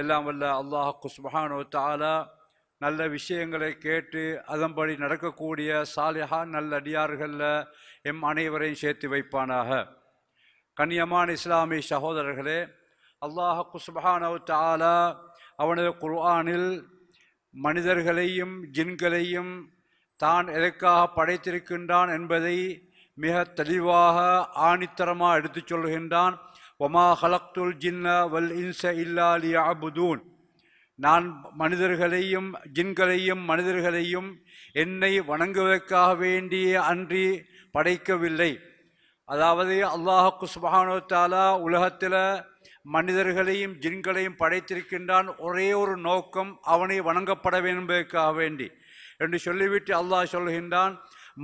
எல்லாம் வல்ல அல்லாஹ் சுபஹானோ தாலா நல்ல விஷயங்களை கேட்டு அதன்படி நடக்கக்கூடிய சாலிஹா நல்ல அடியார்களில் எம் அனைவரையும் சேர்த்து வைப்பானாக கண்ணியமான இஸ்லாமிய சகோதரர்களே அல்லாஹ் சுபஹானோ தாலா அவனது குர்ஆனில் மனிதர்களையும் ஜின்களையும் தான் எதற்காக படைத்திருக்கின்றான் என்பதை மிக தெளிவாக ஆணித்தரமாக எடுத்துச் சொல்கின்றான் ஒமா ஹலக்துல் ஜின்னா வல் இன்ச இல்லாலி அபுதூன் நான் மனிதர்களையும் ஜின்களையும் மனிதர்களையும் என்னை வணங்குவதற்காக வேண்டிய அன்றி படைக்கவில்லை அதாவது அல்லாஹுக்கு சுபஹானோ உலகத்தில் மனிதர்களையும் ஜின்களையும் படைத்திருக்கின்றான் ஒரே ஒரு நோக்கம் அவனை வணங்கப்பட வேண்டுவதற்காக வேண்டி என்று சொல்லிவிட்டு அல்லாஹ் சொல்கின்றான்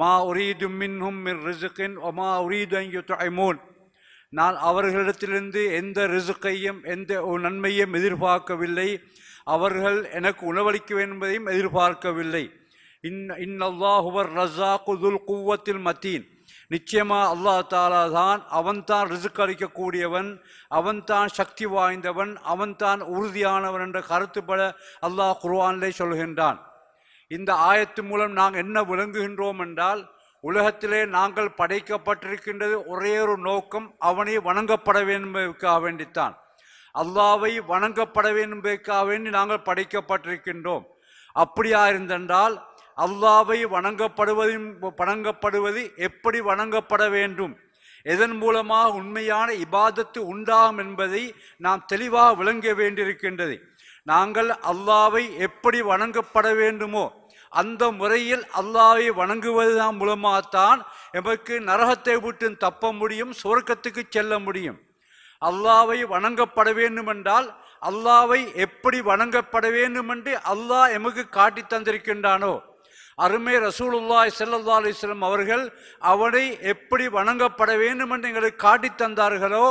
மா உரீது மின்ஹும் மின் ரிஸ்கின் ஒமா உரீது அங்கு தொய்மூன் நான் அவர்களிடத்திலிருந்து எந்த ரிசுக்கையும் எந்த நன்மையும் எதிர்பார்க்கவில்லை அவர்கள் எனக்கு உணவளிக்க வேண்டும் எதிர்பார்க்கவில்லை இன் இன்னல்லாஹுவர் குதுல் குவத்தில் மத்தீன் நிச்சயமாக அல்லா தாலா தான் அவன்தான் ரிசுக் அளிக்கக்கூடியவன் அவன்தான் சக்தி வாய்ந்தவன் அவன்தான் உறுதியானவன் என்ற கருத்துப்பட அல்லாஹ் குர்வானிலே சொல்கின்றான் இந்த ஆயத்து மூலம் நாம் என்ன விளங்குகின்றோம் என்றால் உலகத்திலே நாங்கள் படைக்கப்பட்டிருக்கின்றது ஒரே ஒரு நோக்கம் அவனை வணங்கப்பட வேண்டும்பதற்காக வேண்டித்தான் அல்லாவை வணங்கப்பட வேண்டும்பதற்காக வேண்டி நாங்கள் படைக்கப்பட்டிருக்கின்றோம் அப்படியா இருந்தென்றால் அல்லாவை வணங்கப்படுவதும் வணங்கப்படுவது எப்படி வணங்கப்பட வேண்டும் எதன் மூலமாக உண்மையான இபாதத்து உண்டாகும் என்பதை நாம் தெளிவாக விளங்க வேண்டியிருக்கின்றது நாங்கள் அல்லாவை எப்படி வணங்கப்பட வேண்டுமோ அந்த முறையில் அல்லாவை வணங்குவதுதான் மூலமாகத்தான் எமக்கு நரகத்தை விட்டு தப்ப முடியும் சுவர்க்கத்துக்கு செல்ல முடியும் அல்லாவை வணங்கப்பட வேண்டும் என்றால் அல்லாவை எப்படி வணங்கப்பட வேண்டும் என்று அல்லாஹ் எமக்கு காட்டி தந்திருக்கின்றானோ அருமை ரசூலுல்லாய் செல்லல்லா அலிஸ்லம் அவர்கள் அவனை எப்படி வணங்கப்பட வேண்டும் என்று எங்களுக்கு காட்டி தந்தார்களோ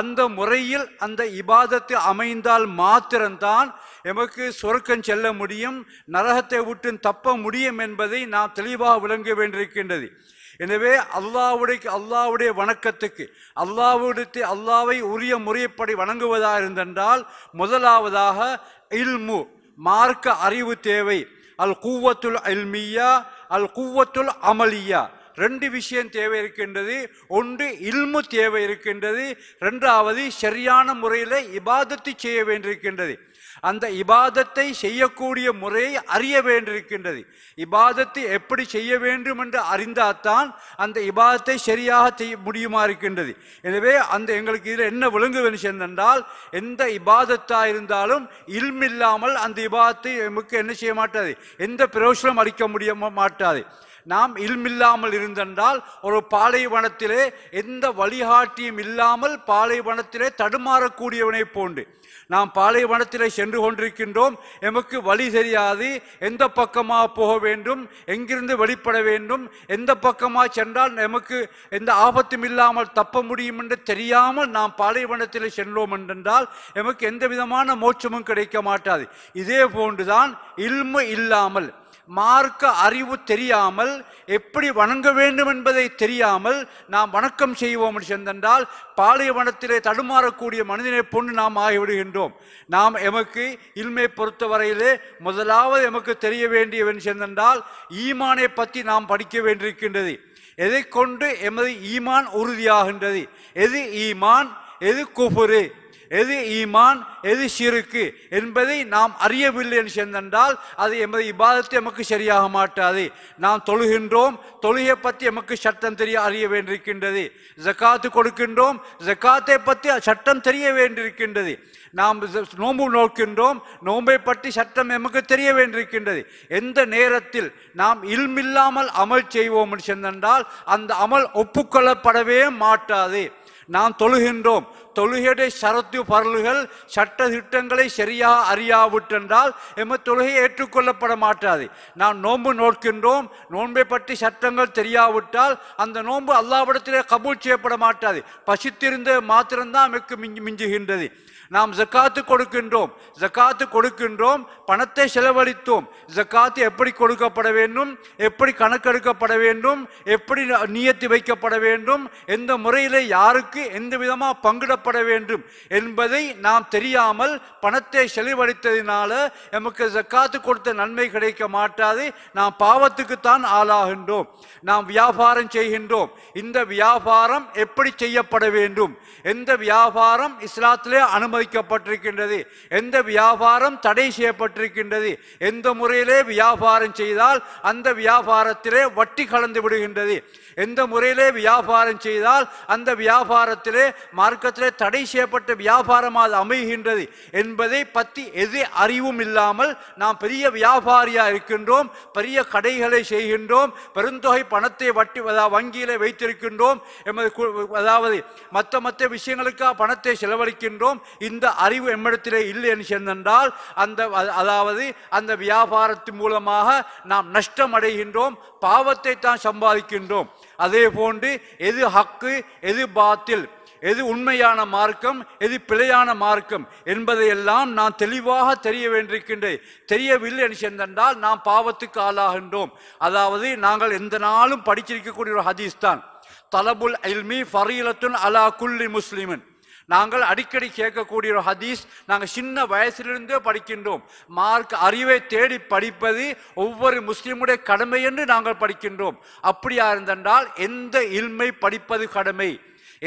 அந்த முறையில் அந்த இபாதத்தை அமைந்தால் மாத்திரம்தான் எமக்கு சொர்க்கம் செல்ல முடியும் நரகத்தை விட்டு தப்ப முடியும் என்பதை நாம் தெளிவாக விளங்க வேண்டியிருக்கின்றது எனவே அல்லாவுடைய அல்லாவுடைய வணக்கத்துக்கு அல்லாவுடைய அல்லாவை உரிய முறைப்படி வணங்குவதாக இருந்தென்றால் முதலாவதாக இல்மு மார்க்க அறிவு தேவை அல் கூவத்துல் அல்மியா அல் கூவத்துல் அமலியா ரெண்டு விஷயம் தேவை இருக்கின்றது ஒன்று இல்மு தேவை இருக்கின்றது ரெண்டாவது சரியான முறையில் இபாதத்து செய்ய வேண்டியிருக்கின்றது அந்த இபாதத்தை செய்யக்கூடிய முறையை அறிய வேண்டியிருக்கின்றது இபாதத்தை எப்படி செய்ய வேண்டும் என்று அறிந்தால்தான் அந்த இபாதத்தை சரியாக செய்ய முடியுமா இருக்கின்றது எனவே அந்த எங்களுக்கு இதில் என்ன விளங்குவது என்றால் எந்த இபாதத்தாக இருந்தாலும் இல்மில்லாமல் அந்த இபாதத்தை நமக்கு என்ன செய்ய மாட்டாது எந்த பிரயோசனம் அளிக்க முடிய மாட்டாது நாம் இல்மில்லாமல் இருந்தென்றால் ஒரு பாலைவனத்திலே எந்த வழிகாட்டியும் இல்லாமல் பாலைவனத்திலே தடுமாறக்கூடியவனை போன்று நாம் பாலைவனத்தில் சென்று கொண்டிருக்கின்றோம் எமக்கு வழி தெரியாது எந்த பக்கமாக போக வேண்டும் எங்கிருந்து வெளிப்பட வேண்டும் எந்த பக்கமாக சென்றால் எமக்கு எந்த ஆபத்தும் இல்லாமல் தப்ப முடியும் என்று தெரியாமல் நாம் பாலைவனத்தில் சென்றோம் என்றால் எமக்கு எந்த விதமான மோட்சமும் கிடைக்க மாட்டாது இதே போன்றுதான் இல்மு இல்லாமல் மார்க்க அறிவு தெரியாமல் எப்படி வணங்க வேண்டும் என்பதை தெரியாமல் நாம் வணக்கம் செய்வோம் சென்றென்றால் பாலைவனத்திலே தடுமாறக்கூடிய மனிதனை பொண்ணு நாம் ஆகிவிடுகின்றோம் நாம் எமக்கு இல்மை பொறுத்தவரையிலே முதலாவது எமக்கு தெரிய வேண்டியவன் சென்றென்றால் ஈமானை பற்றி நாம் படிக்க வேண்டியிருக்கின்றது எதை கொண்டு எமது ஈமான் உறுதியாகின்றது எது ஈமான் எது குபுரு எது ஈமான் எது சிறுக்கு என்பதை நாம் அறியவில்லை என்று சென்றென்றால் அது எமது இபாதத்தை எமக்கு சரியாக மாட்டாது நாம் தொழுகின்றோம் தொழுகை பற்றி எமக்கு சட்டம் தெரிய அறிய வேண்டியிருக்கின்றது ஜக்காத்து கொடுக்கின்றோம் ஜக்காத்தை பற்றி சட்டம் தெரிய வேண்டியிருக்கின்றது நாம் நோன்பு நோக்கின்றோம் நோன்பை பற்றி சட்டம் எமக்கு தெரிய வேண்டியிருக்கின்றது எந்த நேரத்தில் நாம் இல்மில்லாமல் அமல் செய்வோம் என்று சென்றென்றால் அந்த அமல் ஒப்புக்கொள்ளப்படவே மாட்டாது நாம் தொழுகின்றோம் தொழுகையுடைய சரத்து பரல்கள் சட்ட திட்டங்களை சரியாக அறியாவிட்டென்றால் எம்ம தொழுகை ஏற்றுக்கொள்ளப்பட மாட்டாது நாம் நோன்பு நோக்கின்றோம் நோன்பை பற்றி சட்டங்கள் தெரியாவிட்டால் அந்த நோன்பு அல்லாவிடத்திலே கபூல் செய்யப்பட மாட்டாது பசித்திருந்த மாத்திரம்தான் மிஞ்சு மிஞ்சுகின்றது நாம் ஜக்காத்து கொடுக்கின்றோம் ஜக்காத்து கொடுக்கின்றோம் பணத்தை செலவழித்தோம் ஜக்காத்து எப்படி கொடுக்கப்பட வேண்டும் எப்படி கணக்கெடுக்கப்பட வேண்டும் எப்படி நியத்தி வைக்கப்பட வேண்டும் எந்த முறையில் யாருக்கு எந்த விதமாக பங்கிடப்பட வேண்டும் என்பதை நாம் தெரியாமல் பணத்தை செலவழித்ததினால நமக்கு ஜக்காத்து கொடுத்த நன்மை கிடைக்க மாட்டாது நாம் பாவத்துக்குத்தான் ஆளாகின்றோம் நாம் வியாபாரம் செய்கின்றோம் இந்த வியாபாரம் எப்படி செய்யப்பட வேண்டும் எந்த வியாபாரம் இஸ்லாத்திலே அனுமதி வைக்கப்பட்டிருக்கின்றது எந்த வியாபாரம் தடை செய்யப்பட்டிருக்கின்றது எந்த முறையிலே வியாபாரம் செய்தால் அந்த வியாபாரத்திலே வட்டி கலந்து விடுகின்றது எந்த முறையிலே வியாபாரம் செய்தால் அந்த வியாபாரத்திலே மார்க்கத்திலே தடை செய்யப்பட்ட வியாபாரம் அது அமைகின்றது என்பதை பற்றி எது அறிவும் இல்லாமல் நாம் பெரிய வியாபாரியாக இருக்கின்றோம் பெரிய கடைகளை செய்கின்றோம் பெருந்தொகை பணத்தை வட்டி வங்கியில் வைத்திருக்கின்றோம் எமது அதாவது மற்ற மற்ற விஷயங்களுக்காக பணத்தை செலவழிக்கின்றோம் இந்த அறிவு எம்மிடத்திலே இல்லை என்று சொன்னால் அந்த அதாவது அந்த வியாபாரத்தின் மூலமாக நாம் நஷ்டம் அடைகின்றோம் பாவத்தை தான் சம்பாதிக்கின்றோம் அதே போன்று எது ஹக்கு எது பாத்தில் எது உண்மையான மார்க்கம் எது பிழையான மார்க்கம் என்பதையெல்லாம் நான் தெளிவாக தெரிய வேண்டியிருக்கின்றேன் தெரியவில்லை என்று சென்றால் நாம் பாவத்துக்கு ஆளாகின்றோம் அதாவது நாங்கள் எந்த நாளும் படிச்சிருக்கக்கூடிய ஒரு ஹதீஸ் தான் தலபுல் அல்மி ஃபரீலத்துன் அலா குல்லி முஸ்லிமன் நாங்கள் அடிக்கடி கேட்கக்கூடிய ஒரு ஹதீஸ் நாங்கள் சின்ன வயசிலிருந்தே படிக்கின்றோம் மார்க் அறிவை தேடி படிப்பது ஒவ்வொரு முஸ்லீமுடைய கடமை என்று நாங்கள் படிக்கின்றோம் அப்படியா இருந்தென்றால் எந்த இல்மை படிப்பது கடமை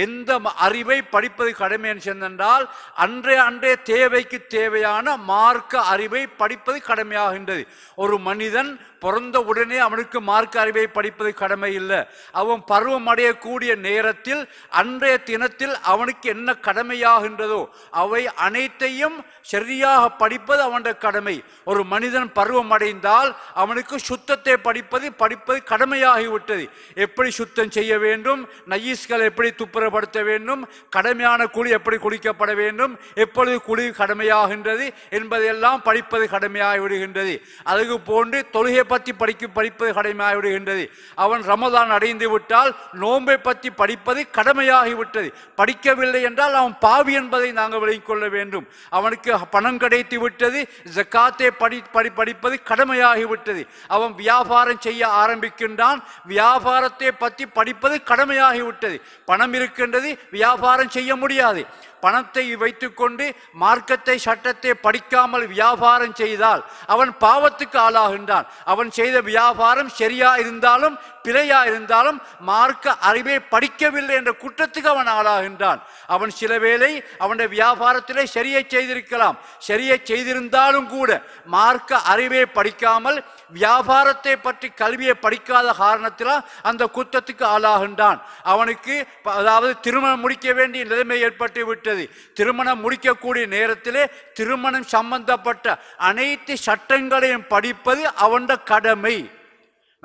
எந்த அறிவை படிப்பது கடமை என்று சொன்னால் அன்றைய அன்றைய தேவைக்கு தேவையான மார்க்க அறிவை படிப்பது கடமையாகின்றது ஒரு மனிதன் பிறந்த உடனே அவனுக்கு மார்க்க அறிவை படிப்பது கடமை இல்லை அவன் பருவம் அடையக்கூடிய நேரத்தில் அன்றைய தினத்தில் அவனுக்கு என்ன கடமையாகின்றதோ அவை அனைத்தையும் சரியாக படிப்பது அவனுடைய கடமை ஒரு மனிதன் பருவம் அடைந்தால் அவனுக்கு சுத்தத்தை படிப்பது படிப்பது கடமையாகிவிட்டது எப்படி சுத்தம் செய்ய வேண்டும் நயீஸ்களை எப்படி துப்புரப்படுத்த வேண்டும் கடமையான குழி எப்படி குளிக்கப்பட வேண்டும் எப்பொழுது குழி கடமையாகின்றது என்பதையெல்லாம் படிப்பது கடமையாகி விடுகின்றது அதுக்கு போன்று தொழுகை பற்றி படிக்கும் படிப்பது கடமையாகிவிடுகின்றது அவன் ரமதான் அடைந்து விட்டால் நோன்பை பற்றி படிப்பது கடமையாகிவிட்டது படிக்கவில்லை என்றால் அவன் பாவி என்பதை நாங்கள் விளங்கிக்கொள்ள வேண்டும் அவனுக்கு பணம் கிடைத்து விட்டது ஜக்காத்தை படி படி படிப்பது கடமையாகிவிட்டது அவன் வியாபாரம் செய்ய ஆரம்பிக்கின்றான் வியாபாரத்தை பற்றி படிப்பது கடமையாகிவிட்டது பணம் இருக்கின்றது வியாபாரம் செய்ய முடியாது பணத்தை வைத்துக்கொண்டு மார்க்கத்தை சட்டத்தை படிக்காமல் வியாபாரம் செய்தால் அவன் பாவத்துக்கு ஆளாகின்றான் அவன் செய்த வியாபாரம் சரியா இருந்தாலும் பிழையா இருந்தாலும் மார்க்க அறிவை படிக்கவில்லை என்ற குற்றத்துக்கு அவன் ஆளாகின்றான் அவன் சில வேளை அவனுடைய வியாபாரத்திலே சரியை செய்திருக்கலாம் சரியை செய்திருந்தாலும் கூட மார்க்க அறிவை படிக்காமல் வியாபாரத்தை பற்றி கல்வியை படிக்காத காரணத்திலாம் அந்த குற்றத்துக்கு ஆளாகின்றான் அவனுக்கு அதாவது திருமணம் முடிக்க வேண்டிய நிலைமை ஏற்பட்டு விட்டது திருமணம் முடிக்கக்கூடிய நேரத்திலே திருமணம் சம்பந்தப்பட்ட அனைத்து சட்டங்களையும் படிப்பது அவனுடைய கடமை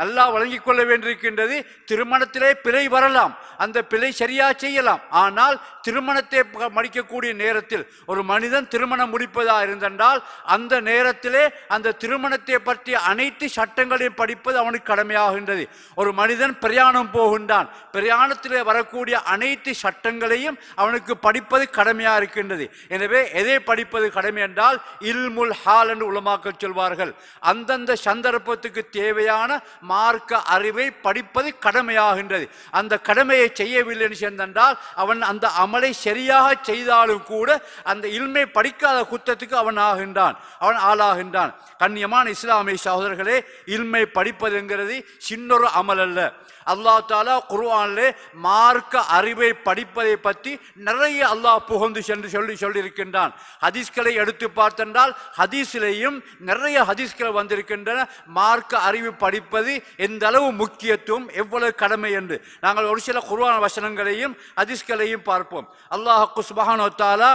நல்லா வழங்கிக் கொள்ள வேண்டியிருக்கின்றது திருமணத்திலே பிழை வரலாம் அந்த பிழை சரியாக செய்யலாம் ஆனால் திருமணத்தை மடிக்கக்கூடிய நேரத்தில் ஒரு மனிதன் திருமணம் முடிப்பதாக இருந்தென்றால் அந்த நேரத்திலே அந்த திருமணத்தை பற்றிய அனைத்து சட்டங்களையும் படிப்பது அவனுக்கு கடமையாகின்றது ஒரு மனிதன் பிரயாணம் போகின்றான் பிரயாணத்திலே வரக்கூடிய அனைத்து சட்டங்களையும் அவனுக்கு படிப்பது கடமையாக இருக்கின்றது எனவே எதை படிப்பது கடமை என்றால் இல்முல் ஹால் என்று உளமாக்க சொல்வார்கள் அந்தந்த சந்தர்ப்பத்துக்கு தேவையான மார்க்க அறிவை படிப்பது கடமையாகின்றது அந்த கடமையை செய்யவில்லை என்றால் அவன் அந்த அமலை சரியாக செய்தாலும் கூட அந்த இல்மை படிக்காத குத்தத்துக்கு அவன் ஆகின்றான் அவன் ஆளாகின்றான் கண்ணியமான இஸ்லாமிய சகோதரர்களே இல்மை படிப்பதுங்கிறது சின்னொரு அமல் அல்ல அல்லா தாலா குர்வானிலே மார்க்க அறிவை படிப்பதை பற்றி நிறைய அல்லாஹ் புகழ்ந்து சென்று சொல்லி சொல்லியிருக்கின்றான் ஹதீஸ்களை எடுத்து பார்த்தென்றால் ஹதீஸிலேயும் நிறைய ஹதீஸ்கள் வந்திருக்கின்றன மார்க்க அறிவு படிப்பது எந்த அளவு முக்கியத்துவம் எவ்வளவு கடமை என்று நாங்கள் ஒரு சில குர்வான வசனங்களையும் ஹதீஸ்களையும் பார்ப்போம் அல்லாஹ் குஸ்பஹானோ தாலா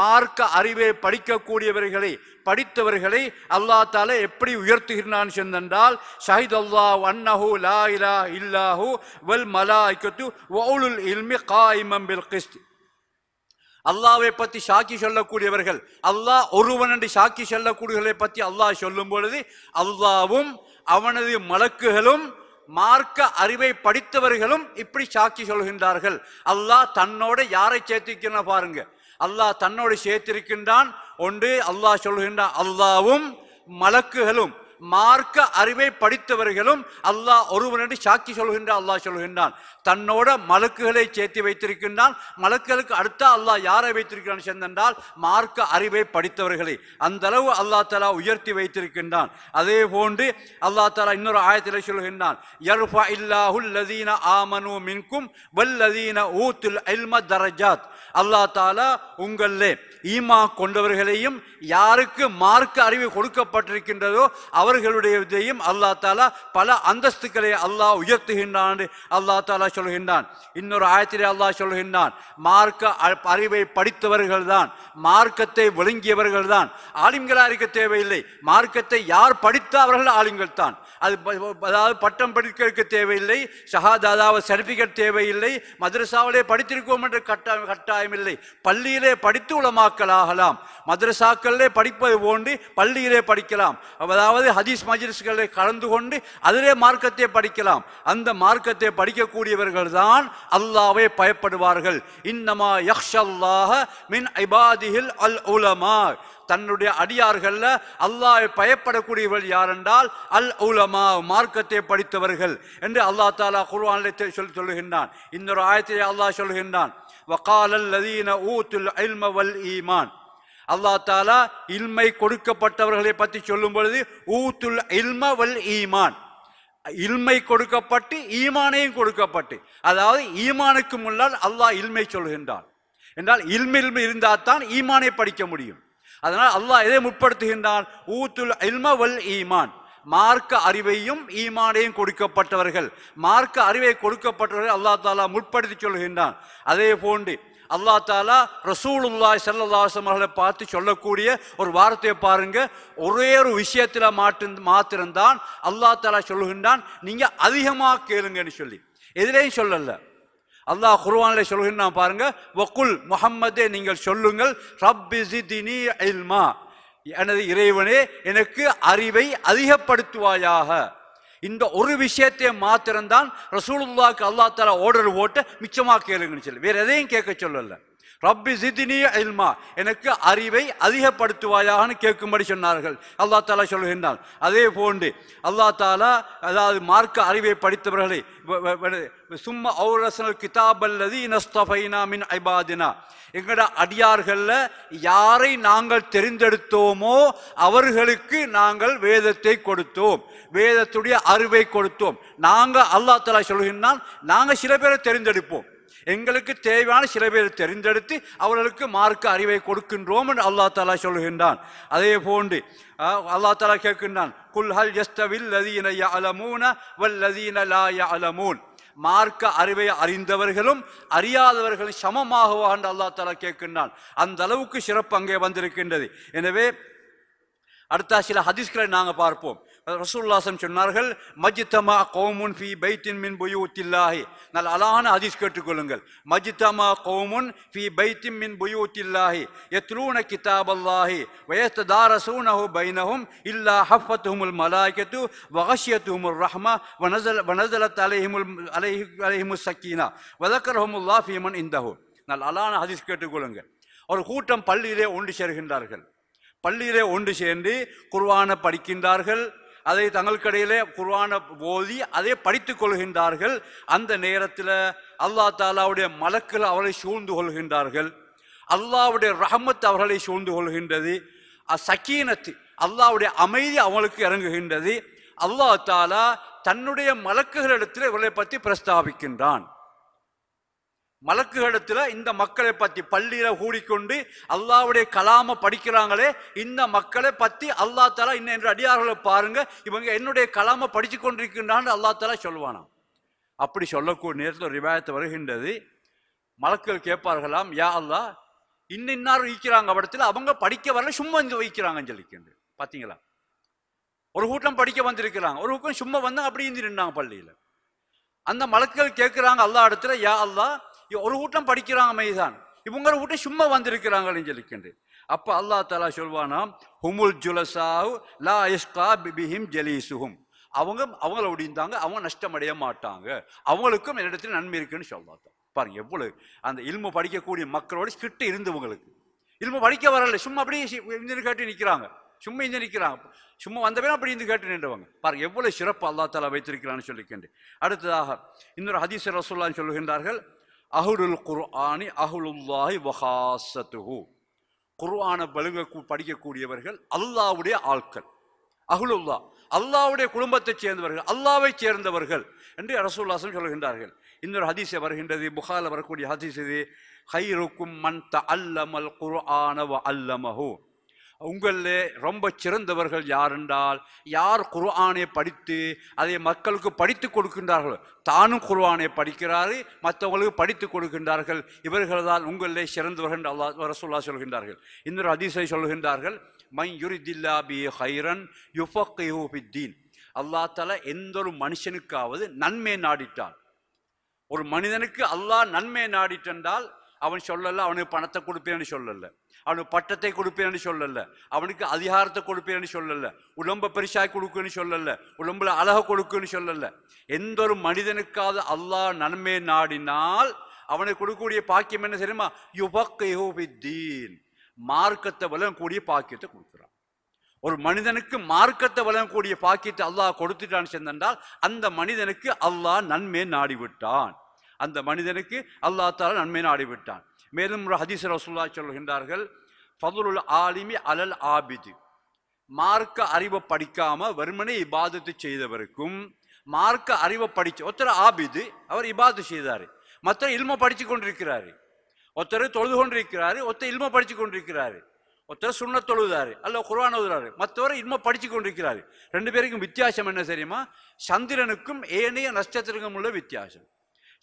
மார்க்க அறிவை படிக்கக்கூடியவர்களை படித்தவர்களை அல்லா தால எப்படி உயர்த்துகிறான் என்றால் ஷஹித் அல்லாஹ் அன்னஹு லா இலா இல்லாஹு வல் மலாய்க்கத்து வௌலுல் இல்மி காயிமம் பில் கிஸ்த் அல்லாவை பற்றி சாக்கி சொல்லக்கூடியவர்கள் அல்லாஹ் ஒருவன் என்று சாக்கி சொல்லக்கூடியவர்களை பற்றி அல்லாஹ் சொல்லும் பொழுது அல்லாவும் அவனது மலக்குகளும் மார்க்க அறிவை படித்தவர்களும் இப்படி சாக்கி சொல்கின்றார்கள் அல்லாஹ் தன்னோட யாரை சேர்த்திருக்கிற பாருங்க அல்லாஹ் தன்னோடு சேர்த்திருக்கின்றான் ஒன்று அல்லாஹ் சொல்கின்ற அல்லாவும் மலக்குகளும் மார்க்க அறிவை படித்தவர்களும் அல்லாஹ் ஒருவனடி சாக்கி சாட்சி சொல்கின்ற அல்லாஹ் சொல்கின்றான் தன்னோட மலக்குகளை சேர்த்து வைத்திருக்கின்றான் மலக்குகளுக்கு அடுத்த அல்லாஹ் யாரை வைத்திருக்கிறான் சென்றென்றால் மார்க்க அறிவை படித்தவர்களை அந்த அளவு அல்லா தலா உயர்த்தி வைத்திருக்கின்றான் அதே போன்று அல்லா தலா இன்னொரு ஆயத்தில் சொல்கின்றான் இல்லாஹுல் ஆமனு மின்கும் வல்லதீன ஊத்துல் தரஜாத் அல்லா தாலா உங்கள்ல ஈமா கொண்டவர்களையும் யாருக்கு மார்க்க அறிவு கொடுக்கப்பட்டிருக்கின்றதோ அவர்களுடைய இதையும் அல்லா தாலா பல அந்தஸ்துக்களை அல்லாஹ் உயர்த்துகின்றான் அல்லா தாலா சொல்கின்றான் இன்னொரு ஆயத்திலே அல்லாஹ் சொல்கின்றான் மார்க்க அறிவை படித்தவர்கள் தான் மார்க்கத்தை விளங்கியவர்கள் தான் ஆளுங்களாக இருக்க தேவையில்லை மார்க்கத்தை யார் படித்த அவர்கள் ஆளுங்கள் தான் அது அதாவது பட்டம் படிக்க தேவையில்லை ஷஹாத் சர்டிஃபிகேட் தேவையில்லை மதரசாவிலே படித்திருக்கோம் என்ற கட்டாயம் கட்டாயம் இல்லை பள்ளியிலே படித்து உளமாக்கல் ஆகலாம் மதரசாக்களிலே படிப்பது போன்று பள்ளியிலே படிக்கலாம் அதாவது ஹதீஸ் மஜிஸ்களை கலந்து கொண்டு அதிலே மார்க்கத்தை படிக்கலாம் அந்த மார்க்கத்தை படிக்கக்கூடியவர்கள் தான் அல்லாவே பயப்படுவார்கள் இன்னமா யக்ஷல்லாக மின் ஐபாதிஹில் அல் உலமா தன்னுடைய அடியார்கள்ல அல்லாஹ் பயப்படக்கூடியவர்கள் யாரென்றால் அல் உலமா மார்க்கத்தை படித்தவர்கள் என்று அல்லா தாலா குர்வானிடத்தை சொல்லி சொல்லுகின்றான் இன்னொரு ஆயத்தை அல்லாஹ் சொல்லுகின்றான் வக்காலல் ஊத்துல் அல்ம வல் ஈமான் அல்லா தாலா இல்மை கொடுக்கப்பட்டவர்களை பற்றி சொல்லும் பொழுது ஊத்துல் இல்ம வல் ஈமான் இல்மை கொடுக்கப்பட்டு ஈமானையும் கொடுக்கப்பட்டு அதாவது ஈமானுக்கு முன்னால் அல்லாஹ் இல்மை சொல்கின்றான் என்றால் இல்மில் இருந்தால் தான் ஈமானை படிக்க முடியும் அதனால் அல்லாஹ் எதை முற்படுத்துகின்றான் ஊத்துல் இல்மவல் ஈமான் மார்க்க அறிவையும் ஈமானையும் கொடுக்கப்பட்டவர்கள் மார்க்க அறிவை கொடுக்கப்பட்டவர்கள் அல்லா தாலா முற்படுத்தி சொல்கின்றான் அதே போன்று அல்லா தாலா ரசூலுல்லாய் செல்லல்லாசம் அவர்களை பார்த்து சொல்லக்கூடிய ஒரு வார்த்தையை பாருங்க ஒரே ஒரு விஷயத்தில் மாற்று மாத்திரம்தான் அல்லா தாலா சொல்லுகின்றான் நீங்கள் அதிகமாக கேளுங்கன்னு சொல்லி எதிலேயும் சொல்லலை அல்லாஹ் குர்வானில் சொல்கின்றான் பாருங்க வக்குல் முகம்மதே நீங்கள் சொல்லுங்கள் ரப்பி ஜிதினி இல்மா எனது இறைவனே எனக்கு அறிவை அதிகப்படுத்துவாயாக இந்த ஒரு விஷயத்தை மாத்திரம்தான் ரசூலுல்லாக்கு அல்லா தலா ஓர்டர் ஓட்ட மிச்சமாக கேளுங்கன்னு சொல்லி வேற எதையும் கேட்க சொல்லலை ரப்பி ஜிதினி இல்மா எனக்கு அறிவை அதிகப்படுத்துவாயான்னு கேட்கும்படி சொன்னார்கள் அல்லா தாலா சொல்கின்றான் அதே போன்று அல்லா தாலா அதாவது மார்க்க அறிவை படித்தவர்களை சும்மா அவுரசனல் கிதாப் அல்லது இனஸ்தபைனா மின் ஐபாதினா எங்களோட அடியார்களில் யாரை நாங்கள் தெரிந்தெடுத்தோமோ அவர்களுக்கு நாங்கள் வேதத்தை கொடுத்தோம் வேதத்துடைய அறிவை கொடுத்தோம் நாங்கள் அல்லா தலா சொல்கின்றான் நாங்கள் சில பேரை தெரிந்தெடுப்போம் எங்களுக்கு தேவையான சில பேர் தெரிந்தெடுத்து அவர்களுக்கு மார்க்க அறிவை கொடுக்கின்றோம் என்று அல்லா தாலா சொல்கின்றான் அதே போன்று அல்லா தாலா கேட்கின்றான் குல் ஜஸ்தவில் லதீன அலமூன வல் லதீன லா அலமூன் மார்க்க அறிவை அறிந்தவர்களும் அறியாதவர்களும் சமமாகவா என்று அல்லா தாலா கேட்கின்றான் அந்த அளவுக்கு சிறப்பு அங்கே வந்திருக்கின்றது எனவே அடுத்த சில ஹதீஸ்களை நாங்கள் பார்ப்போம் ரசூல்லாசம் சொன்னார்கள் மஜ்தமா கோமுன் ஃபி பைத்தின் மின் புயூத்தில்லாஹி நல்ல அழகான அதிஸ் கேட்டுக்கொள்ளுங்கள் மஜ்தமா கோமுன் ஃபி பைத்தின் மின் புயூத்தில்லாஹி எத்லூன கிதாபல்லாஹி வயஸ்தாரசூனஹு பைனஹும் இல்லா ஹஃபத்துஹுமுல் மலாய்கத்து வகஷியத்துஹுமுல் ரஹ்மா வனசல் வனசலத் அலைஹிமுல் அலைஹி அலைஹிமு சக்கீனா வதக்கரஹுமுல்லா ஃபீமன் இந்தஹு நல்ல அழகான அதிஸ் கேட்டுக்கொள்ளுங்கள் ஒரு கூட்டம் பள்ளியிலே ஒன்று சேர்கின்றார்கள் பள்ளியிலே ஒன்று சேர்ந்து குர்வானை படிக்கின்றார்கள் அதை தங்களுக்கிடையிலே குர்வான ஓதி அதை படித்து கொள்கின்றார்கள் அந்த நேரத்தில் அல்லா தாலாவுடைய மலக்கள் அவர்களை சூழ்ந்து கொள்கின்றார்கள் அல்லாவுடைய ரஹமத் அவர்களை சூழ்ந்து கொள்கின்றது சக்கீனத்து அல்லாவுடைய அமைதி அவங்களுக்கு இறங்குகின்றது அல்லா தாலா தன்னுடைய மலக்குகளிடத்தில் இவர்களை பற்றி பிரஸ்தாபிக்கின்றான் மலக்குகளத்துல இந்த மக்களை பற்றி பள்ளியில கூடிக்கொண்டு அல்லாவுடைய கலாம படிக்கிறாங்களே இந்த மக்களை பற்றி அல்லா தலா இன்னும் என்று அடியார்களை பாருங்க இவங்க என்னுடைய கலாம படித்து கொண்டிருக்கின்றான் அல்லா தலா சொல்லுவானாம் அப்படி சொல்லக்கூடிய நேரத்தில் ரிவாயத்தை வருகின்றது மலக்குகள் கேட்பார்களாம் யா அல்லா இன்னும் வைக்கிறாங்க ஈக்கிறாங்க படத்தில் அவங்க படிக்க வரல சும்மா இங்கே வைக்கிறாங்கன்னு சொல்லிக்கிண்டு பார்த்தீங்களா ஒரு கூட்டம் படிக்க வந்திருக்கிறாங்க ஒரு கூட்டம் சும்மா வந்தாங்க அப்படி இருந்து நின்றாங்க பள்ளியில் அந்த மலக்குகள் கேட்குறாங்க அல்லா இடத்துல யா அல்லா ஒரு கூட்டம் படிக்கிறாங்க மைதான் இவங்க கூட்டம் சும்மா வந்திருக்கிறாங்கன்னு சொல்லிக்கிண்டு அப்போ அல்லா தாலா சொல்வானா ஹுமுல் ஜுலசாவு லா இஸ்கா பிபிஹிம் ஜலீசுஹும் அவங்க அவங்கள ஒடிந்தாங்க அவங்க நஷ்டமடைய மாட்டாங்க அவங்களுக்கும் என்னிடத்துல நன்மை இருக்குன்னு சொல்வாங்க பாருங்க எவ்வளவு அந்த இல்மு படிக்கக்கூடிய மக்களோட கிட்ட இருந்தவங்களுக்கு இல்மு படிக்க வரல சும்மா அப்படியே இருந்து கேட்டு நிற்கிறாங்க சும்மா இருந்து நிற்கிறாங்க சும்மா வந்தவங்க அப்படி இருந்து கேட்டு நின்றவங்க பாருங்க எவ்வளவு சிறப்பு அல்லா தாலா வைத்திருக்கிறான்னு சொல்லிக்கிண்டு அடுத்ததாக இன்னொரு ஹதீஸ் ரசோல்லான்னு சொல்லுகின்றார்கள் அஹுருல் குர்ஆனி அஹுலுல்லாஹி வஹாசத்துஹு குர்ஆனை பழுங்க படிக்கக்கூடியவர்கள் அல்லாவுடைய ஆட்கள் அகுலுல்லா அல்லாவுடைய குடும்பத்தைச் சேர்ந்தவர்கள் அல்லாவை சேர்ந்தவர்கள் என்று ரசூல்லாசன் சொல்கின்றார்கள் இன்னொரு ஹதீஸை வருகின்றது புகாரில் வரக்கூடிய ஹதீஸ் இது ஹைருக்கும் மன் த அல்லமல் குர்ஆனவ அல்லமஹூ உங்களில் ரொம்ப சிறந்தவர்கள் யார் என்றால் யார் குர்ஆனை படித்து அதை மக்களுக்கு படித்து கொடுக்கின்றார்களோ தானும் குர்ஆனை படிக்கிறாரு மற்றவங்களுக்கு படித்து கொடுக்கின்றார்கள் இவர்கள் தான் உங்களிலே சிறந்தவர்கள் அல்லா வரசுல்லா சொல்கின்றார்கள் இன்னொரு அதிசயம் சொல்கின்றார்கள் மை யுரிதில்லா பி ஹைரன் யுஃபீன் அல்லா தலா எந்த ஒரு மனுஷனுக்காவது நன்மை நாடிட்டான் ஒரு மனிதனுக்கு அல்லாஹ் நன்மை நாடிட்டென்றால் அவன் சொல்லலை அவனுக்கு பணத்தை கொடுப்பேன்னு சொல்லலை அவனுக்கு பட்டத்தை கொடுப்பேன்னு சொல்லலை அவனுக்கு அதிகாரத்தை கொடுப்பேன்னு சொல்லலை உடம்ப பெருசாக கொடுக்குன்னு சொல்லலை உடம்புல அழகை கொடுக்குன்னு சொல்லலை எந்த ஒரு மனிதனுக்காவது அல்லாஹ் நன்மை நாடினால் அவனுக்கு கொடுக்கக்கூடிய பாக்கியம் என்ன தெரியுமா யுபக்கீன் மார்க்கத்தை விளங்கக்கூடிய பாக்கியத்தை கொடுக்குறான் ஒரு மனிதனுக்கு மார்க்கத்தை வழங்கக்கூடிய பாக்கியத்தை அல்லாஹ் கொடுத்துட்டான் சென்றால் அந்த மனிதனுக்கு அல்லாஹ் நன்மை நாடிவிட்டான் அந்த மனிதனுக்கு அல்லாஹால நன்மை நாடிவிட்டான் மேலும் ஒரு ஹதீஸ் ரசூல்லா சொல்கின்றார்கள் ஃபதுலுல் ஆலிமி அலல் ஆபிது மார்க்க அறிவை படிக்காமல் வெறுமனே இபாதத்து செய்தவருக்கும் மார்க்க அறிவை படித்து ஒருத்தர் ஆபிது அவர் இபாது செய்தார் மற்ற இல்ம படித்து கொண்டிருக்கிறார் ஒருத்தர் தொழுது கொண்டிருக்கிறார் ஒருத்தர் இல்ம படித்து கொண்டிருக்கிறார் ஒருத்தர் சுண்ண தொழுதார் அல்ல குர்வான் ஓதுறாரு மற்றவர் இன்ம படித்து கொண்டிருக்கிறார் ரெண்டு பேருக்கும் வித்தியாசம் என்ன தெரியுமா சந்திரனுக்கும் ஏனைய நஷ்டத்திற்கும் உள்ள வித்தியாசம்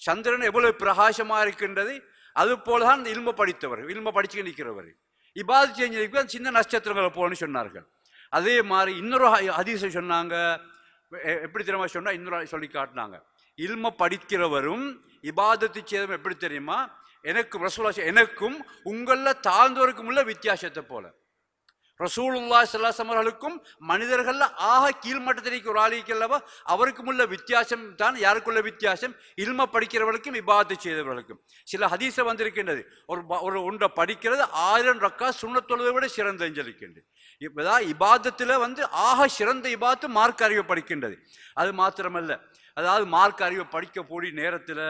சந்திரன் எவ்வளவு பிரகாசமாக இருக்கின்றது அது போல தான் இல்ம படித்தவர் இல்ம படிச்சு நிற்கிறவர் இபாது செஞ்சதுக்கு சின்ன நட்சத்திரங்களை போகணும்னு சொன்னார்கள் அதே மாதிரி இன்னொரு அதிசயம் சொன்னாங்க எப்படி தெரியுமா சொன்னால் இன்னொரு சொல்லி காட்டினாங்க இல்ம படிக்கிறவரும் இபாதத்து செய்தவரும் எப்படி தெரியுமா எனக்கும் எனக்கும் உங்களில் தாழ்ந்தவருக்கும் உள்ள வித்தியாசத்தை போல ரசூலுல்லா சல்லாசம் அவர்களுக்கும் மனிதர்களில் ஆக கீழ்மட்டத்திற்கு ஒரு ஆளுக்கு அல்லவா அவருக்கும் உள்ள வித்தியாசம் தான் யாருக்குள்ள வித்தியாசம் இல்ம படிக்கிறவர்களுக்கும் விபாத்து செய்தவர்களுக்கும் சில ஹதீச வந்திருக்கின்றது ஒரு ஒரு ஒன்றை படிக்கிறது ஆயிரம் ரக்கா சுண்ணத்தொழுதை விட சிறந்த அஞ்சலிக்கின்றது இப்போ இபாதத்தில் வந்து ஆக சிறந்த இபாத்து மார்க் அறிவு படிக்கின்றது அது மாத்திரமல்ல அதாவது மார்க் அறிவை படிக்கக்கூடிய நேரத்தில்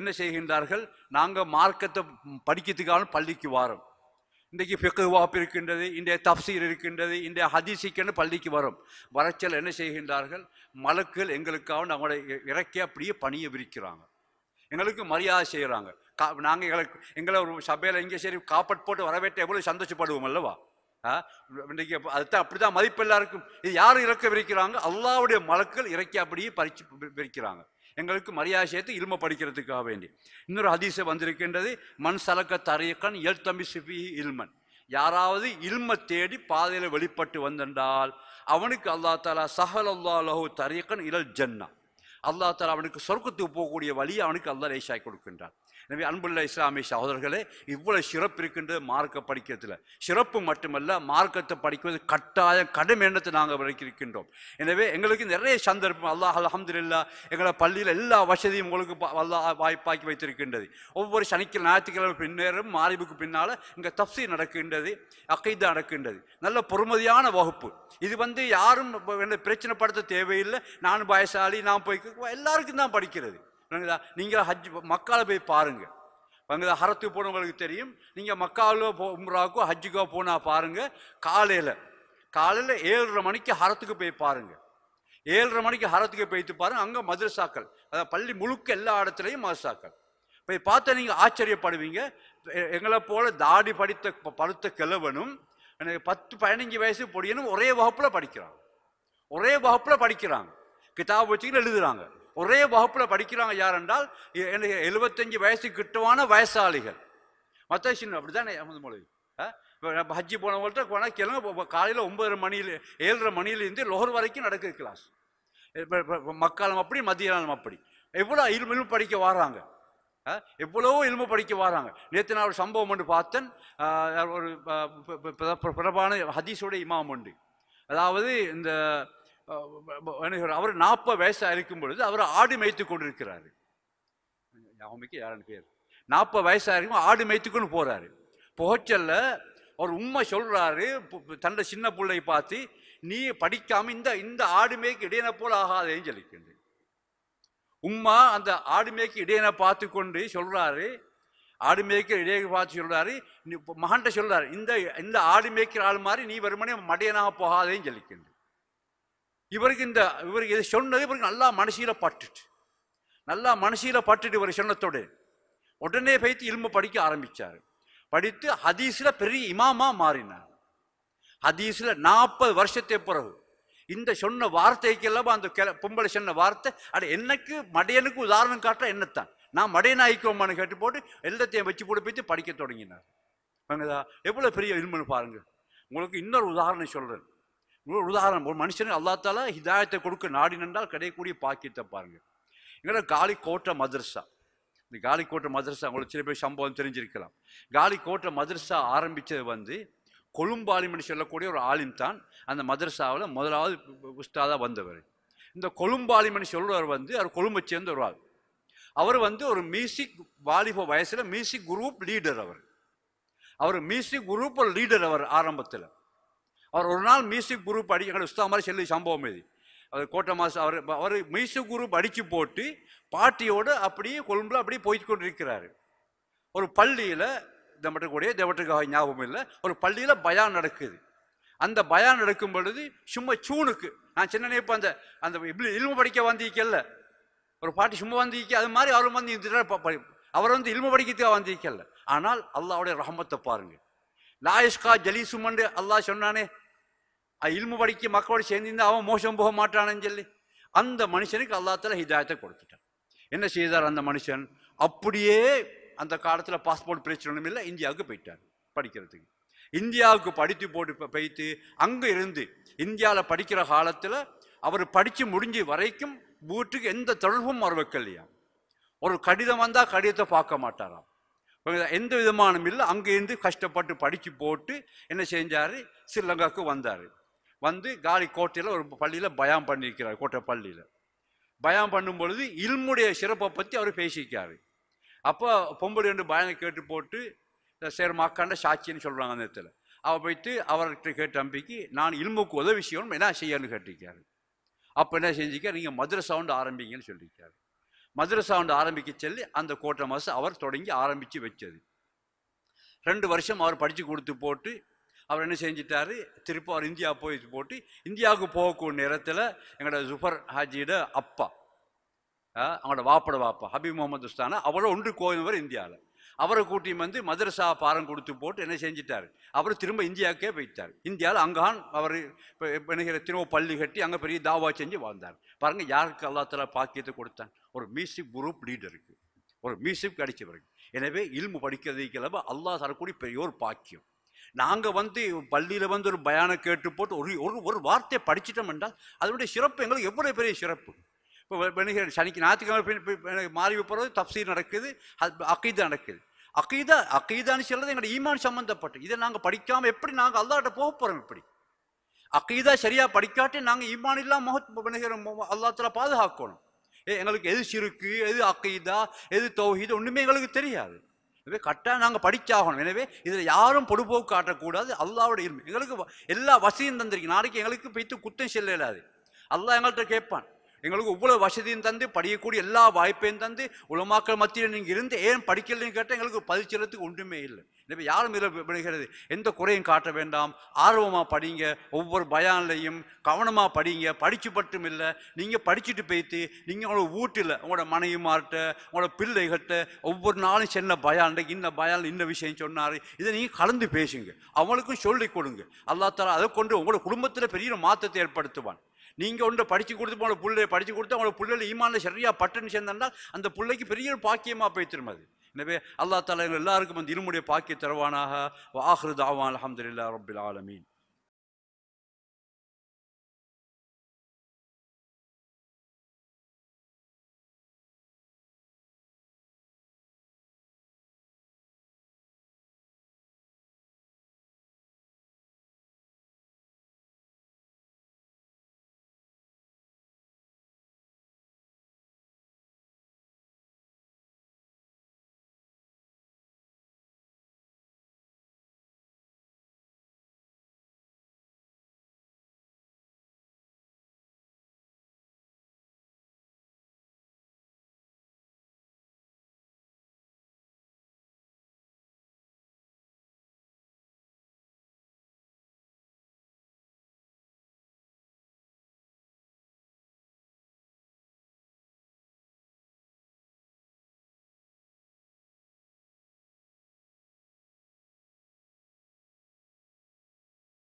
என்ன செய்கின்றார்கள் நாங்கள் மார்க்கத்தை படிக்கிறதுக்கான பள்ளிக்கு வாரோம் இன்றைக்கு பிக்கு வாப்பு இருக்கின்றது இன்றைய தப்சீர் இருக்கின்றது இன்றைய ஹதிசிக்கன்னு பள்ளிக்கு வரும் வறட்சல் என்ன செய்கின்றார்கள் மலக்குகள் எங்களுக்காக நம்மளை இறக்க அப்படியே பணியை விரிக்கிறாங்க எங்களுக்கு மரியாதை செய்கிறாங்க கா நாங்கள் எங்களுக்கு எங்களை ஒரு சபையில் எங்கே சரி காப்பட் போட்டு வரவேற்ற எவ்வளோ சந்தோஷப்படுவோம் அல்லவா இன்றைக்கு அதுதான் அப்படி தான் மதிப்பு எல்லாருக்கும் இது யார் இறக்க விரிக்கிறாங்க அல்லாவுடைய மலக்கள் இறக்கி அப்படியே பறிச்சு விரிக்கிறாங்க எங்களுக்கு மரியாதை சேர்த்து இல்ம படிக்கிறதுக்காக வேண்டி இன்னொரு ஹதீசை வந்திருக்கின்றது மண் சலக்க தரையக்கன் எல் தம்பி சிபி இல்மன் யாராவது இல்ம தேடி பாதையில் வெளிப்பட்டு வந்தென்றால் அவனுக்கு அல்லா தாலா சஹல் அல்லா லஹு தரியக்கன் இரல் ஜன்னா அல்லா தாலா அவனுக்கு சொர்க்கத்துக்கு போகக்கூடிய வழியை அவனுக்கு அல்லா லேசாய் கொடுக்கின்றான் எனவே அன்புள்ள இஸ்லாமிய சகோதரர்களே இவ்வளவு சிறப்பு இருக்கின்றது மார்க்க படிக்கிறதுல சிறப்பு மட்டுமல்ல மார்க்கத்தை படிக்கிறது கட்டாயம் கடும் எண்ணத்தை நாங்கள் விளக்கியிருக்கின்றோம் எனவே எங்களுக்கு நிறைய சந்தர்ப்பம் அல்லாஹ் இல்லா எங்களை பள்ளியில் எல்லா வசதியும் உங்களுக்கு அல்லா வாய்ப்பாக்கி வைத்திருக்கின்றது ஒவ்வொரு சனிக்கிழமை ஞாயிற்றுக்கிழமை பின்னேறும் மாறிவுக்கு பின்னால் இங்கே தப்சி நடக்கின்றது அகைதா நடக்கின்றது நல்ல பொறுமதியான வகுப்பு இது வந்து யாரும் பிரச்சனைப்படுத்த தேவையில்லை நான் பயசாலி நான் போய் எல்லாருக்கும் தான் படிக்கிறது விளங்குதா நீங்கள் ஹஜ் மக்கால் போய் பாருங்கள் அங்கே ஹரத்துக்கு போனவங்களுக்கு தெரியும் நீங்கள் மக்காவில் போ உம்ராக்கோ ஹஜ்ஜுக்கோ போனால் பாருங்கள் காலையில் காலையில் ஏழரை மணிக்கு ஹரத்துக்கு போய் பாருங்கள் ஏழரை மணிக்கு ஹரத்துக்கு போய்த்து பாருங்கள் அங்கே மதுரசாக்கள் அதாவது பள்ளி முழுக்க எல்லா இடத்துலையும் மதுரசாக்கள் போய் பார்த்தா நீங்கள் ஆச்சரியப்படுவீங்க எங்களை போல் தாடி படித்த படுத்த கிழவனும் எனக்கு பத்து பதினஞ்சு வயசு பொடியனும் ஒரே வகுப்பில் படிக்கிறாங்க ஒரே வகுப்பில் படிக்கிறாங்க கிதாப் வச்சுக்கிட்டு எழுதுகிறாங்க ஒரே வகுப்பில் படிக்கிறாங்க யார் என்றால் எழுபத்தஞ்சு வயசு கிட்டவான வயசாளிகள் மற்ற சின்ன அப்படி அமது மொழி இப்போ ஹஜ்ஜி போனவங்கள்ட்ட போனால் கிளம்ப காலையில் ஒன்பது மணியில் ஏழரை மணியிலேருந்து லோகர் வரைக்கும் நடக்குது கிளாஸ் மக்காலம் அப்படி காலம் அப்படி எவ்வளோ இல்மு படிக்க வராங்க எவ்வளவோ இல்மு படிக்க வராங்க நேற்று நான் ஒரு சம்பவம் ஒன்று பார்த்தேன் ஒரு பிரபான ஹதீஸோட இமாம் ஒன்று அதாவது இந்த அவர் நாற்பது வயசு இருக்கும் பொழுது அவர் ஆடு மேய்த்து கொண்டிருக்கிறார் யாமிக்கு யாரும் பேர் நாற்பது வயசாக இருக்கும் ஆடு மேய்த்துக்கொண்டு போகிறாரு புகச்சல்ல அவர் உண்மை சொல்கிறாரு தன்னை சின்ன பிள்ளை பார்த்து நீ படிக்காமல் இந்த இந்த ஆடு மேய்க்கு இடையின போல் ஆகாதேன்னு சொல்லிக்கிண்டு உம்மா அந்த ஆடு மேய்க்கு இடையின பார்த்து கொண்டு சொல்கிறாரு ஆடு மேய்க்க இடையே பார்த்து சொல்கிறாரு மகன்கிட்ட சொல்கிறாரு இந்த இந்த ஆடு மேய்க்கிற ஆள் மாதிரி நீ வருமானே மடையனாக போகாதேன்னு சொல்லிக்கிண்டு இவருக்கு இந்த இவருக்கு இதை சொன்னது இவருக்கு நல்லா மனசியில் பட்டுட்டு நல்லா மனசியில் பட்டுட்டு இவர் சொன்னத்தோடு உடனே பயிற்சி இல்மு படிக்க ஆரம்பித்தார் படித்து ஹதீஸில் பெரிய இமாமா மாறினார் ஹதீஸில் நாற்பது வருஷத்தை பிறகு இந்த சொன்ன வார்த்தைக்கெல்லாம் அந்த பொம்பளை சொன்ன வார்த்தை அட எனக்கு மடையனுக்கு உதாரணம் காட்ட என்னத்தான் நான் மடையன் ஆயிக்கோமான்னு கேட்டு போட்டு எல்லாத்தையும் வச்சு போட்டு போய்த்து படிக்க தொடங்கினார் வாங்கதா எவ்வளோ பெரிய இல்முன்னு பாருங்கள் உங்களுக்கு இன்னொரு உதாரணம் சொல்கிறேன் ஒரு உதாரணம் ஒரு மனுஷனுக்கு அல்லாத்தால ஹிதாயத்தை கொடுக்க நாடி நின்றால் கிடைக்கூடிய பாக்கியத்தை பாருங்கள் எங்களோட காலி கோட்டை மதர்சா இந்த காலி கோட்டை மதர்சா உங்களுக்கு சில பேர் சம்பவம் தெரிஞ்சிருக்கலாம் காலி கோட்டை மதர்சா ஆரம்பித்தது வந்து கொழும்பு ஆலிம்னு சொல்லக்கூடிய ஒரு ஆலிம் தான் அந்த மதர்சாவில் முதலாவது உஸ்தாதாக வந்தவர் இந்த கொழும்பு ஆலிம்னு வந்து அவர் கொழும்பை சேர்ந்த ஒரு ஆள் அவர் வந்து ஒரு மியூசிக் வாலிப வயசில் மியூசிக் குரூப் லீடர் அவர் அவர் மியூசிக் குரூப் லீடர் அவர் ஆரம்பத்தில் அவர் ஒரு நாள் மியூசிக் குரூப் அடி எங்களை உஸ்தா மாதிரி செல்லு சம்பவம் இது அவர் கோட்டை மாதம் அவர் அவர் மியூசிக் குரூப் அடித்து போட்டு பாட்டியோடு அப்படியே கொழும்புல அப்படியே கொண்டு கொண்டிருக்கிறார் ஒரு பள்ளியில் நம்மட்டுக்கூடிய தேவட்டுக்காக ஞாபகம் இல்லை ஒரு பள்ளியில் பயான் நடக்குது அந்த பயான் நடக்கும் பொழுது சும்மா சூனுக்கு நான் சின்ன நினைப்பு அந்த அந்த இப்படி இல்மு படிக்க வந்திருக்கல ஒரு பாட்டி சும்மா வந்திருக்க அது மாதிரி அவரும் வந்து இந்த அவர் வந்து இல்மு படிக்கிறதுக்காக வந்திருக்கல ஆனால் அல்லாவுடைய ரஹமத்தை பாருங்கள் லாயிஷ்கா ஜலீசுமண்டு அல்லாஹ் சொன்னானே இல்மு படிக்க மக்களோடு சேர்ந்திருந்தா அவன் மோசம் போக மாட்டானுன்னு சொல்லி அந்த மனுஷனுக்கு அல்லாத்தால ஹிதாயத்தை கொடுத்துட்டான் என்ன செய்தார் அந்த மனுஷன் அப்படியே அந்த காலத்தில் பாஸ்போர்ட் பிரச்சனையும் இல்லை இந்தியாவுக்கு போயிட்டார் படிக்கிறதுக்கு இந்தியாவுக்கு படித்து போட்டு போயிட்டு அங்கே இருந்து இந்தியாவில் படிக்கிற காலத்தில் அவர் படித்து முடிஞ்ச வரைக்கும் வீட்டுக்கு எந்த தொடர்பும் அவர் வைக்கலையா ஒரு கடிதம் வந்தால் கடிதத்தை பார்க்க மாட்டாராம் எந்த விதமானும் இல்லை அங்கேருந்து கஷ்டப்பட்டு படித்து போட்டு என்ன செஞ்சார் ஸ்ரீலங்காவுக்கு வந்தார் வந்து காலி கோட்டையில் ஒரு பள்ளியில் பயம் பண்ணியிருக்கிறார் கோட்டை பள்ளியில் பயம் பண்ணும் பொழுது இல்முடைய சிறப்பை பற்றி அவர் பேசியிருக்கார் அப்போ பொம்பளை ரெண்டு பயனை கேட்டு போட்டு சேர் மாக்காண்ட சாட்சின்னு சொல்கிறாங்க அந்த இடத்துல அவள் போயிட்டு அவர்கிட்ட கேட்ட நம்பிக்கை நான் இல்முக்கு உதவி செய்யணும் என்ன செய்யணும்னு கேட்டிருக்காரு அப்போ என்ன செஞ்சிக்க நீங்கள் மதுரை சவுண்டு ஆரம்பிங்கன்னு சொல்லியிருக்காரு மதுரை சவுண்டு ஆரம்பிக்க சொல்லி அந்த கோட்டை மாதம் அவர் தொடங்கி ஆரம்பித்து வச்சது ரெண்டு வருஷம் அவர் படித்து கொடுத்து போட்டு அவர் என்ன செஞ்சிட்டாரு திருப்பி அவர் இந்தியா போய் போட்டு இந்தியாவுக்கு போகக்கூடிய நேரத்தில் எங்களோட ஜுஃபர் ஹாஜியோட அப்பா அவங்களோட வாப்பட வாப்பா ஹபீப் முகமது உஸ்தானா அவரோட ஒன்று கோயில் இந்தியாவில் அவரை கூட்டி வந்து மதரசா பாரம் கொடுத்து போட்டு என்ன செஞ்சிட்டார் அவர் திரும்ப இந்தியாவுக்கே போயிட்டார் இந்தியாவில் அங்கான் அவர் நினைக்கிற திரும்ப பள்ளி கட்டி அங்கே பெரிய தாவா செஞ்சு வாழ்ந்தார் பாருங்கள் யாருக்கு அல்லாத்தில் பாக்கியத்தை கொடுத்தான் ஒரு மியூசிக் குரூப் லீடருக்கு ஒரு மியூசிக் கிடைச்சவருக்கு எனவே இல்மு படிக்கிறதுக்கு அல்லவா அல்லாஹ் தரக்கூடிய பெரிய ஒரு பாக்கியம் நாங்கள் வந்து பள்ளியில் வந்து ஒரு பயானை கேட்டு போட்டு ஒரு ஒரு ஒரு வார்த்தையை படிச்சிட்டோம் என்றால் அதனுடைய சிறப்பு எங்களுக்கு எவ்வளோ பெரிய சிறப்பு இப்போ சனிக்கு ஞாயிற்றுக்கிழமை மாறி போகிறது தப்சீர் நடக்குது அக்கீதா நடக்குது அக்கீதா அக்கீதான்னு சொல்கிறது எங்களோட ஈமான் சம்மந்தப்பட்டு இதை நாங்கள் படிக்காமல் எப்படி நாங்கள் அல்லாட்ட போக போகிறோம் இப்படி அக்கீதா சரியாக படிக்காட்டி நாங்கள் ஈமான் இல்லாமல் மொஹத் அல்லாத்தில் பாதுகாக்கணும் எங்களுக்கு எது சிறுக்கு எது அக்கீதா எது தௌஹீது ஒன்றுமே எங்களுக்கு தெரியாது எனவே கட்டாயம் நாங்கள் படிச்சாகணும் எனவே இதில் யாரும் பொடுபோக்கு காட்டக்கூடாது அல்லாவோட இருமை எங்களுக்கு எல்லா வசதியும் தந்திருக்கு நாளைக்கு எங்களுக்கு பைத்து குத்தம் செல்லாது அல்லா எங்கள்கிட்ட கேட்பான் எங்களுக்கு இவ்வளோ வசதியும் தந்து படிக்கக்கூடிய எல்லா வாய்ப்பையும் தந்து உலமாக்கள் மத்தியில் நீங்கள் இருந்து ஏன் படிக்கலன்னு கேட்டால் எங்களுக்கு பதிச்சிடறதுக்கு ஒன்றுமே இல்லை இப்போ யாரும் இதில் விடுகிறது எந்த குறையும் காட்ட வேண்டாம் ஆர்வமாக படிங்க ஒவ்வொரு பயானிலையும் கவனமாக படிங்க படித்து மட்டும் இல்லை நீங்கள் படிச்சுட்டு போய்த்து நீங்கள் உங்களோட வீட்டில் உங்களோட மனைவிமார்கிட்ட உங்களோட பிள்ளைகிட்ட ஒவ்வொரு நாளும் சின்ன பயான் இந்த பயான் இந்த விஷயம் சொன்னார் இதை நீங்கள் கலந்து பேசுங்க அவங்களுக்கும் சொல்லி கொடுங்க அல்லா தாலா அதை கொண்டு உங்களோட குடும்பத்தில் பெரிய மாற்றத்தை ஏற்படுத்துவான் நீங்கள் ஒன்று படித்து கொடுத்து போன பிள்ளை படித்து கொடுத்து அவங்களோட பிள்ளைகள் ஈமான சரியாக பட்டுன்னு சேர்ந்தால் அந்த பிள்ளைக்கு பெரிய ஒரு பாக்கியமாக போய் அது எனவே அல்லா தாலா எல்லாருக்கும் வந்து இருமுடைய பாக்கிய தருவானாக ஆஹ்ருதாவான் அலமதுல்லா ரபுல் ஆலமீன்